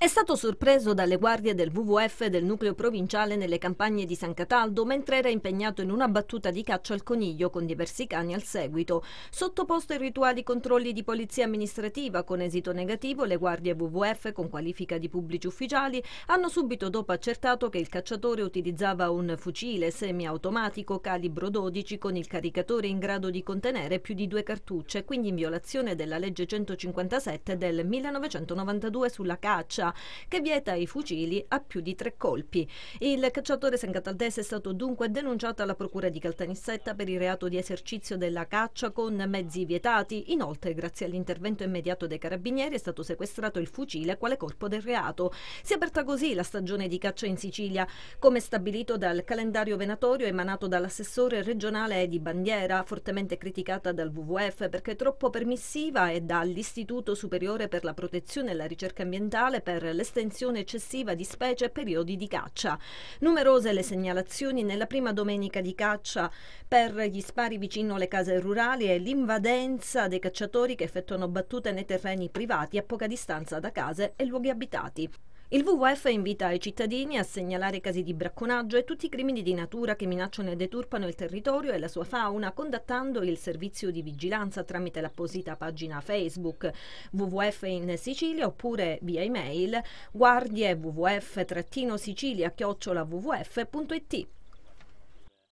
È stato sorpreso dalle guardie del WWF del nucleo provinciale nelle campagne di San Cataldo mentre era impegnato in una battuta di caccia al coniglio con diversi cani al seguito. Sottoposto ai rituali controlli di polizia amministrativa con esito negativo, le guardie WWF con qualifica di pubblici ufficiali hanno subito dopo accertato che il cacciatore utilizzava un fucile semiautomatico calibro 12 con il caricatore in grado di contenere più di due cartucce, quindi in violazione della legge 157 del 1992 sulla caccia che vieta i fucili a più di tre colpi. Il cacciatore sencataldese è stato dunque denunciato alla procura di Caltanissetta per il reato di esercizio della caccia con mezzi vietati. Inoltre, grazie all'intervento immediato dei carabinieri, è stato sequestrato il fucile quale corpo del reato. Si è aperta così la stagione di caccia in Sicilia, come stabilito dal calendario venatorio emanato dall'assessore regionale di Bandiera, fortemente criticata dal WWF perché troppo permissiva e dall'Istituto Superiore per la Protezione e la Ricerca Ambientale per per l'estensione eccessiva di specie e periodi di caccia. Numerose le segnalazioni nella prima domenica di caccia per gli spari vicino alle case rurali e l'invadenza dei cacciatori che effettuano battute nei terreni privati a poca distanza da case e luoghi abitati. Il WWF invita i cittadini a segnalare casi di bracconaggio e tutti i crimini di natura che minacciano e deturpano il territorio e la sua fauna contattando il servizio di vigilanza tramite l'apposita pagina Facebook WWF in Sicilia oppure via email guardie wwf-sicilia-wwf.it.